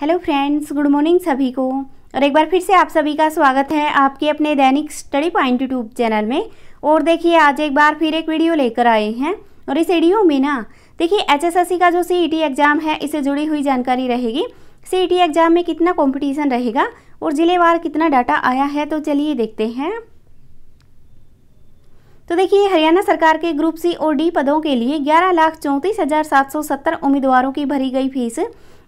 hello friends good morning सभी को और एक बार फिर से आप सभी का स्वागत है आपके अपने दैनिक स्टडी पॉइंट यूट्यूब चैनल में और देखिए आज एक बार फिर एक वीडियो लेकर आए हैं और इस वीडियो में ना देखिए एचएसएससी का जो सीईटी एग्ज़ाम e है इससे जुड़ी हुई जानकारी रहेगी सीईटी एग्ज़ाम e में कितना कॉम्पिटिशन रहेगा और ज़िलेवार कितना डाटा आया है तो चलिए देखते हैं तो देखिए हरियाणा सरकार के ग्रुप सी और डी पदों के लिए ग्यारह लाख चौंतीस हज़ार सात सौ सत्तर उम्मीदवारों की भरी गई फीस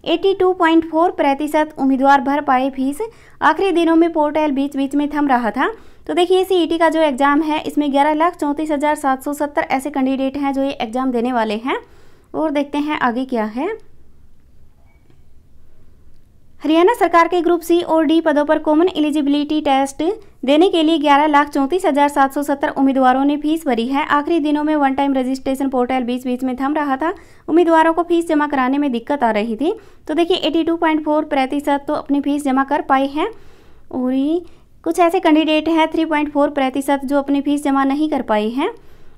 82.4 प्रतिशत उम्मीदवार भर पाए फीस आखिरी दिनों में पोर्टल बीच बीच में थम रहा था तो देखिए सी का जो एग्ज़ाम है इसमें ग्यारह लाख चौंतीस हज़ार सात सौ सत्तर ऐसे कैंडिडेट हैं जो ये एग्ज़ाम देने वाले हैं और देखते हैं आगे क्या है हरियाणा सरकार के ग्रुप सी और डी पदों पर कॉमन एलिजिबिलिटी टेस्ट देने के लिए ग्यारह लाख चौंतीस हजार सात सौ सत्तर उम्मीदवारों ने फीस भरी है आखिरी दिनों में वन टाइम रजिस्ट्रेशन पोर्टल बीच बीच में थम रहा था उम्मीदवारों को फीस जमा कराने में दिक्कत आ रही थी तो देखिए 82.4 प्रतिशत तो अपनी फीस जमा कर पाए हैं और कुछ ऐसे कैंडिडेट हैं फोर प्रतिशत जो अपनी फीस जमा नहीं कर पाए हैं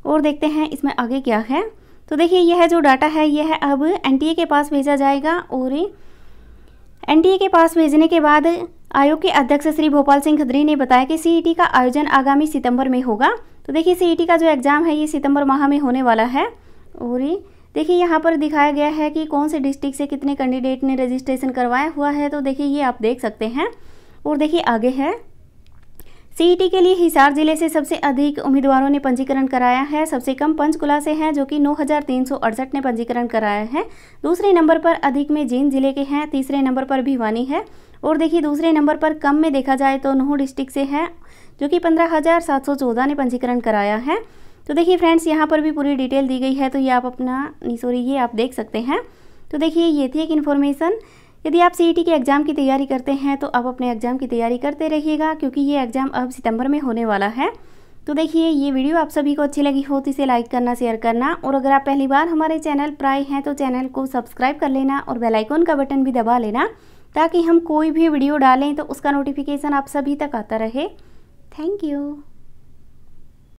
और देखते हैं इसमें आगे क्या है तो देखिए यह जो डाटा है यह अब एन के पास भेजा जाएगा और एनटीए के पास भेजने के बाद आयोग के अध्यक्ष श्री भोपाल सिंह खदरी ने बताया कि सीईटी का आयोजन आगामी सितंबर में होगा तो देखिए सीईटी का जो एग्ज़ाम है ये सितंबर माह में होने वाला है और देखिए यहाँ पर दिखाया गया है कि कौन से डिस्ट्रिक्ट से कितने कैंडिडेट ने रजिस्ट्रेशन करवाया हुआ है तो देखिए ये आप देख सकते हैं और देखिए आगे है सीईटी के लिए हिसार जिले से सबसे अधिक उम्मीदवारों ने पंजीकरण कराया है सबसे कम पंचकुला से हैं जो कि नौ ने पंजीकरण कराया है दूसरे नंबर पर अधिक में जींद जिले के हैं तीसरे नंबर पर भिवानी है और देखिए दूसरे नंबर पर कम में देखा जाए तो नूह डिस्ट्रिक्ट से है जो कि पंद्रह ने पंजीकरण कराया है तो देखिए फ्रेंड्स यहाँ पर भी पूरी डिटेल दी गई है तो ये आप अपना सॉरी ये आप देख सकते हैं तो देखिए ये थी एक इन्फॉर्मेशन यदि आप सी e के एग्ज़ाम की तैयारी करते हैं तो आप अपने एग्ज़ाम की तैयारी करते रहिएगा क्योंकि ये एग्ज़ाम अब सितंबर में होने वाला है तो देखिए ये वीडियो आप सभी को अच्छी लगी हो तो इसे लाइक करना शेयर करना और अगर आप पहली बार हमारे चैनल पर आए हैं तो चैनल को सब्सक्राइब कर लेना और बेल का बटन भी दबा लेना ताकि हम कोई भी वीडियो डालें तो उसका नोटिफिकेशन आप सभी तक आता रहे थैंक यू